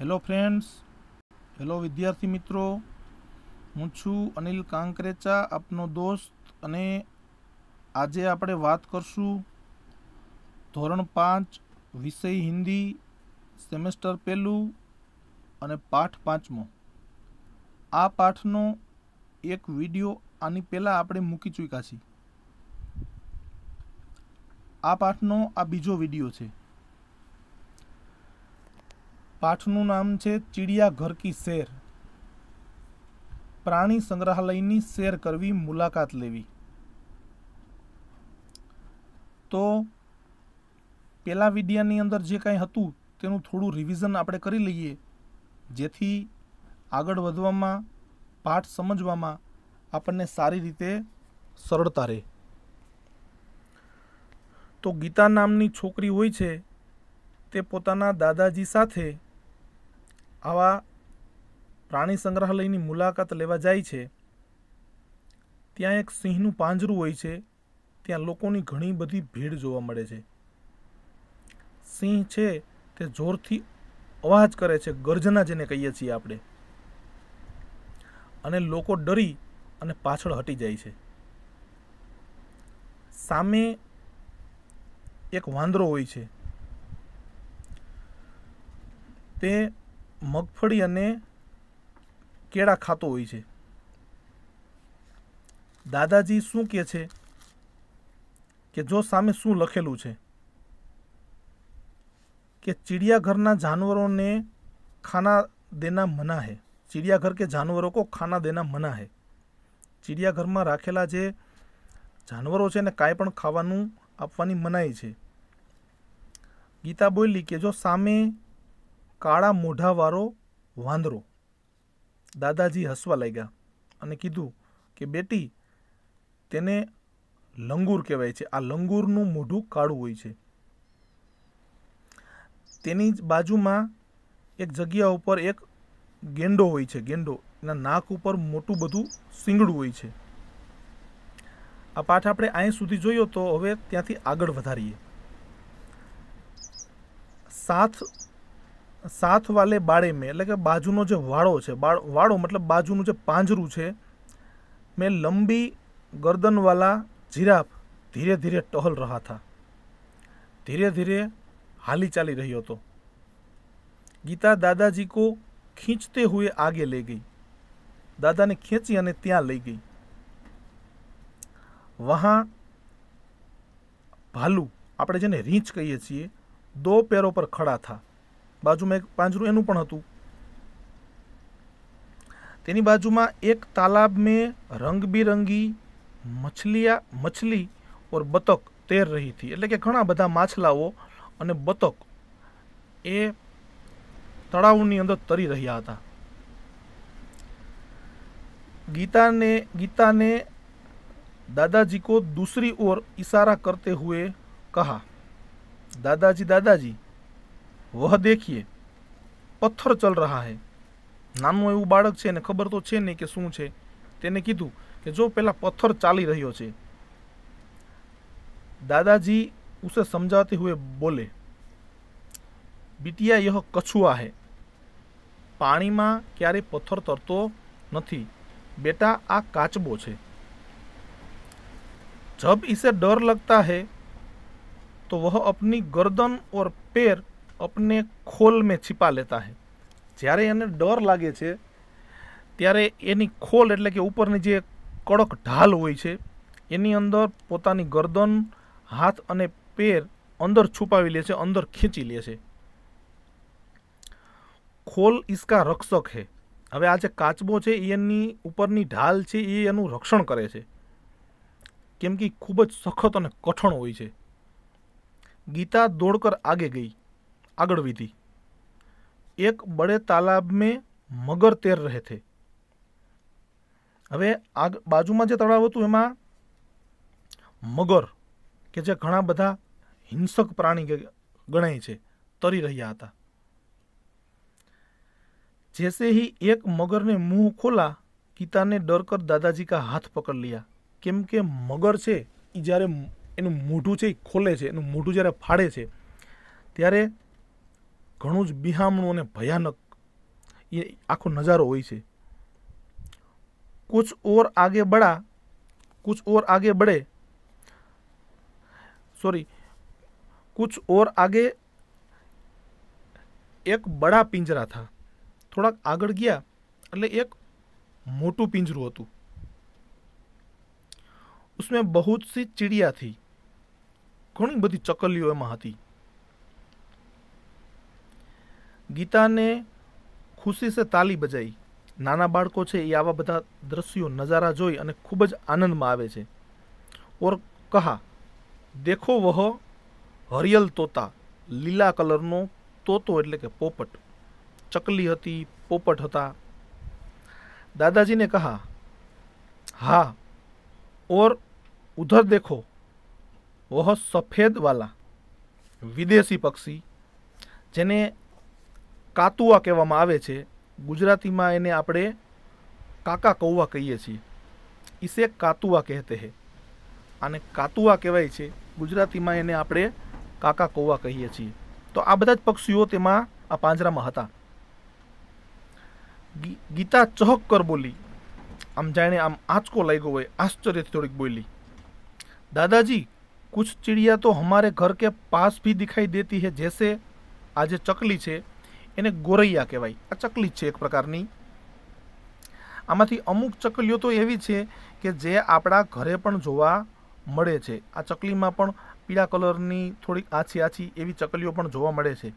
hello friends hello વિદ્યાર્થી મિત્રો હું છું અનિલ કાંકરેચા આપનો દોસ્ત અને આજે આપણે વાત કરશું ધોરણ પાંચ વિષય હિન્દી સેમેસ્ટર પહેલું અને પાઠ પાંચમો આ પાઠનો એક વિડીયો આની પહેલાં આપણે મૂકી ચૂક્યા છીએ આ પાઠનો આ બીજો વિડીયો છે પાઠનું નામ છે ચિડિયાઘર કી શેર પ્રાણી સંગ્રહાલયની શેર કરવી મુલાકાત લેવી તો પહેલાં વિડિયાની અંદર જે કાંઈ હતું તેનું થોડું રિવિઝન આપણે કરી લઈએ જેથી આગળ વધવામાં પાઠ સમજવામાં આપણને સારી રીતે સરળતા રહે તો ગીતા નામની છોકરી હોય છે તે પોતાના દાદાજી સાથે આવા પ્રાણી સંગ્રહાલયની મુલાકાત લેવા જાય છે ત્યાં એક સિંહનું પાંજરું હોય છે ત્યાં લોકોની ઘણી બધી ભીડ જોવા મળે છે સિંહ છે તે જોરથી અવાજ કરે છે ગર્જના જેને કહીએ છીએ આપણે અને લોકો ડરી અને પાછળ હટી જાય છે સામે એક વાંદરો હોય છે તે મગફળી અને કેળા ખાતો હોય છે દાદાજી શું કહે છે કે જો સામે શું લખેલું છે કે ચિડિયાઘરના જાનવરોને ખાના દેના મના હે ચિડિયાઘર કે જાનવરો કો ખાના દેના મના હે ચિડિયાઘરમાં રાખેલા જે જાનવરો છે એને કાંઈ પણ ખાવાનું આપવાની મનાઈ છે ગીતા બોલી કે જો સામે કાળા મોઢાવાળો વાંદરો દાદાજી હસવા લાગ્યા અને કીધું કે બેટી તેને લંગૂર કહેવાય છે આ લંગૂરનું મોઢું કાળું હોય છે તેની જ બાજુમાં એક જગ્યા ઉપર એક ગેંડો હોય છે ગેંડો એના નાક ઉપર મોટું બધું સિંગડું હોય છે આ પાઠ આપણે અહીં સુધી જોયો તો હવે ત્યાંથી આગળ વધારીએ સાથ સાથ વાલે બાળે મેં એટલે કે બાજુનો જે વાળો છે વાળો મતલબ બાજુનું જે પાંજરું છે મેં લંબી ગરદનવાલા જીરાફ ધીરે ધીરે ટહલ રહ્યા હતા ધીરે ધીરે હાલી ચાલી રહ્યો હતો ગીતા દાદાજી કો ખીંચતે હુએ આગે લઈ ગઈ દાદાને ખેંચી અને ત્યાં લઈ ગઈ વહાં ભાલુ આપણે જેને રીંચ કહીએ છીએ દો પેરો પર ખડા થા બાજુમાં એક પાંજરું એનું પણ હતું તેની બાજુમાં એક તાલાબ મેં રંગબિરંગી મછલિયા મછલી ઓર બતક તેર રહી હતી એટલે કે ઘણા બધા માછલાઓ અને બતક એ તળાવની અંદર તરી રહ્યા હતા ગીતાને ગીતાને દાદાજી કો દૂસરી ઓર ઇશારા કરતે હુએ કહા દાદાજી દાદાજી वह देखिए पत्थर चल रहा है નાનું एवं बाड़क है खबर तो है नहीं कि शू है कीधु कि जो કે पत्थर चाली रो दादाजी उसे समझाते हुए बोले बिटिया यह कछुआ है पानी में क्य पत्थर तरत नहीं बेटा आ काचबो है जब इसे डर लगता है तो वह अपनी गर्दन और पैर અપને ખોલ મેં छिपा લેતા है જ્યારે એને ડર લાગે છે ત્યારે એની ખોલ એટલે કે ઉપરની જે કડક ઢાલ હોય છે એની અંદર પોતાની ગરદન હાથ અને પેર અંદર છુપાવી લે છે અંદર ખેંચી લે છે ખોલ ઈસકા રક્ષક હે હવે આ જે કાચબો છે એની ઉપરની ઢાલ છે એ એનું રક્ષણ કરે છે કેમ કે ખૂબ જ સખત અને કઠણ હોય છે ગીતા દોડકર આગે ગઈ આગળ વીધી એક બડે તાલાબ મેં મગર તેર રહે થે હવે આગ બાજુમાં જે તળાવ હતું એમાં મગર કે જે ઘણા બધા હિંસક પ્રાણી ગણાય છે તરી રહ્યા હતા જેસે ही એક મગરને મુંહ ખોલા ગીતાને ડર કર દાદાજી કા હાથ પકડ લિયા કેમ કે મગર છે એ જ્યારે એનું મોઢું છે એ ખોલે છે એનું મોઢું જ્યારે ફાડે છે ત્યારે ઘણું જ બિહામણું અને ભયાનક એ આખો નજારો હોય છે કુછ ઓર આગે બળા કુછ ઓર આગે બળે સોરી કુછ ઓર આગે એક બડા પિંજરા થા થોડાક આગળ ગયા એટલે એક મોટું પિંજરું હતું उसमें बहुत सी चिड़िया थी ઘણી બધી ચકલીઓ એમાં હતી ગીતાને ખુશી સે તાલી બજાઈ નાના બાળકો છે એ આવા બધા દ્રશ્યો નજારા જોઈ અને ખૂબ જ આનંદમાં આવે છે ઓર કહા દેખો વહ હરિયલ તોતા લીલા કલરનો તોતો એટલે કે પોપટ ચકલી હતી પોપટ હતા દાદાજીને કહા હા ઓર ઉધર દેખો વહ સફેદ વાલા વિદેશી પક્ષી જેને કાતુઆ કહેવામાં આવે છે ગુજરાતીમાં એને આપણે કાકા કૌવા કહીએ છીએ ઈસે કાતુઆ કહેતે હે અને કાતુઆ કહેવાય છે ગુજરાતીમાં એને આપણે કાકા કૌવા કહીએ છીએ તો આ બધા જ પક્ષીઓ તેમાં આ પાંજરામાં હતા ગીતા ચહક કર બોલી આમ જાણે આમ આંચકો લાગ્યો હોય આશ્ચર્યથી થોડીક બોલી દાદાજી કુછ ચિડિયા તો હમારે ઘર કે પાસ ભી દિખાઈ દેતી હે જૈસે આજે ચકલી છે એને ગોરૈયા કહેવાય આ ચકલી છે એક પ્રકારની આમાંથી અમુક ચકલીઓ તો એવી છે કે જે આપણા ઘરે પણ જોવા મળે છે આ ચકલીમાં પણ પીળા કલરની થોડીક આછી આછી એવી ચકલીઓ પણ જોવા મળે છે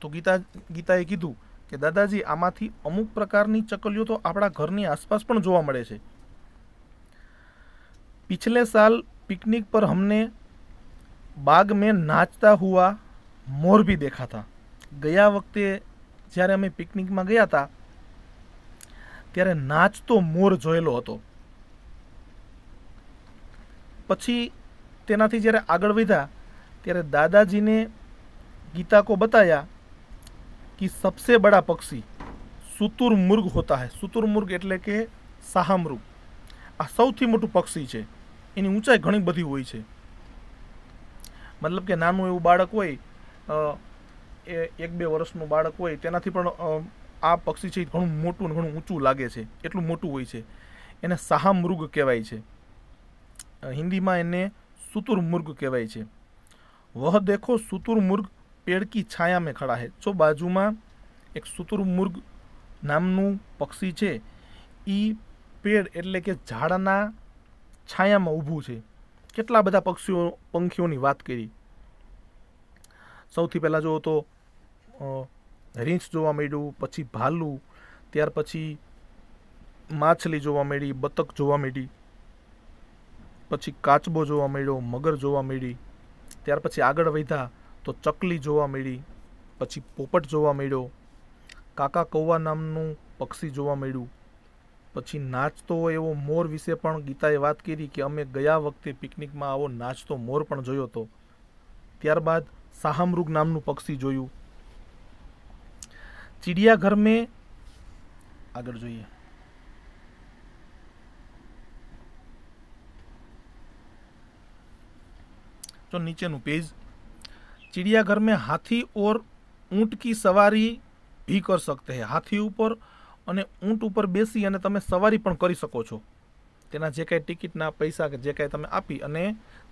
તો ગીતા ગીતાએ કીધું કે દાદાજી આમાંથી અમુક પ્રકારની ચકલીઓ તો આપણા ઘરની આસપાસ પણ જોવા મળે છે પિછલે સાલ પિકનિક પર હમને બાગ મેં નાચતા હુઆ મોર ભી દેખાતા ગયા વખતે જ્યારે અમે પિકનિકમાં ગયા હતા ત્યારે નાચતો મોર જોયેલો હતો પછી તેનાથી જ્યારે આગળ વધ્યા ત્યારે દાદાજીને ગીતા કો બતાયા કે સબસે બડા પક્ષી સુતુરમુર્ગ હોતા હૈ સુતુરમુર્ગ એટલે કે સાહામૃગ આ સૌથી મોટું પક્ષી છે એની ઊંચાઈ ઘણી બધી હોય છે મતલબ કે નાનું એવું બાળક હોય એ એક બે વર્ષનું બાળક હોય તેનાથી પણ આ પક્ષી છે ઘણું મોટું ઘણું ઊંચું લાગે છે એટલું મોટું હોય છે એને સાહામૃગ કહેવાય છે હિન્દીમાં એને સુતુરમુર્ગ કહેવાય છે વહ દેખો સુતુરમુર્ગ પેડ કી છાયા મેં ખડા હે જો બાજુમાં એક સુતુરમુર્ગ નામનું પક્ષી છે એ પેડ એટલે કે ઝાડના છાયામાં ઊભું છે કેટલા બધા પક્ષીઓ પંખીઓની વાત કરી સૌથી પહેલાં જોવો તો રીંછ જોવા મળ્યું પછી ભાલું ત્યાર પછી માછલી જોવા મળી બતક જોવા મળી પછી કાચબો જોવા મળ્યો મગર જોવા મળી ત્યાર પછી આગળ વધ્યા તો ચકલી જોવા મળી પછી પોપટ જોવા મળ્યો કાકા કૌવા નામનું પક્ષી જોવા મળ્યું પછી નાચતો એવો મોર વિશે પણ ગીતાએ વાત કરી કે અમે ગયા વખતે પિકનિકમાં આવો નાચતો મોર પણ જોયો હતો ત્યારબાદ સાહામૃગ નામનું પક્ષી જોયું ચિડિયાઘર મેં આગળ જોઈએ જો નીચેનું પેજ चिड़ियाघर में हाथी और ઊંટ કી સવારી ભી કર સકતે હે હાથી ઉપર અને ઊંટ ઉપર બેસી અને તમે સવારી પણ કરી શકો છો તેના જે કાંઈ ટિકિટના પૈસા કે જે કાંઈ તમે આપી અને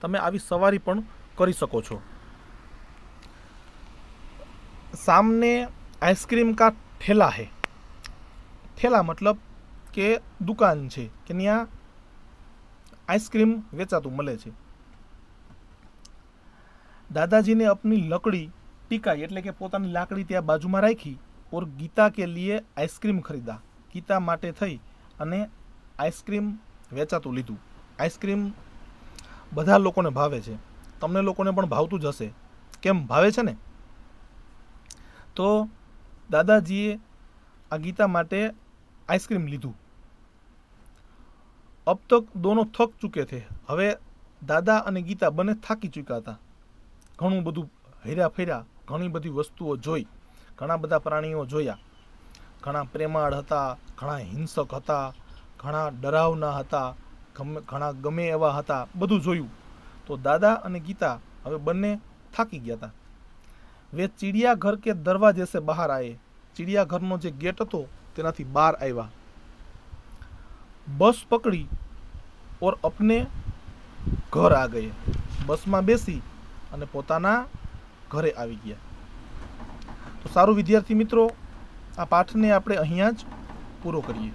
તમે આવી સવારી પણ કરી શકો છો સામને आइसक्रीम का ઠેલા है ઠેલા મતલબ કે દુકાન છે કે ત્યાં આઈસ્ક્રીમ વેચાતું મળે છે દાદાજીને અપની લકડી ટીકાઈ એટલે કે પોતાની લાકડી ત્યાં બાજુમાં રાખી ઓર ગીતા કે લીએ આઈસક્રીમ ખરીદા ગીતા માટે થઈ અને આઈસ્ક્રીમ વેચાતું લીધું આઈસક્રીમ બધા લોકોને ભાવે છે તમને લોકોને પણ ભાવતું જ હશે કેમ ભાવે છે ને તો દાદાજીએ આ ગીતા માટે આઈસ્ક્રીમ લીધું અબ તક દોનો થક ચૂકે થે હવે દાદા અને ગીતા બંને થાકી ચૂક્યા હતા ઘણું બધું હૈરા ફેર્યા ઘણી બધી વસ્તુઓ જોઈ ઘણા બધા પ્રાણીઓ જોયા ઘણા પ્રેમાળ હતા ઘણા હિંસક હતા ઘણા ડરાવના હતા ઘણા ગમે એવા હતા બધું જોયું તો દાદા અને ગીતા હવે બંને થાકી ગયા હતા વે ચિડિયાઘર કે દરવાજે સે બહાર આયે ચિડિયાઘરનો જે ગેટ હતો તેનાથી બહાર આવ્યા બસ પકડી ઓર અપને ઘર આ ગયે બસમાં બેસી અને પોતાના ઘરે આવી ગયા તો સારું વિદ્યાર્થી મિત્રો આ પાઠને આપણે અહીંયા જ પૂરો કરીએ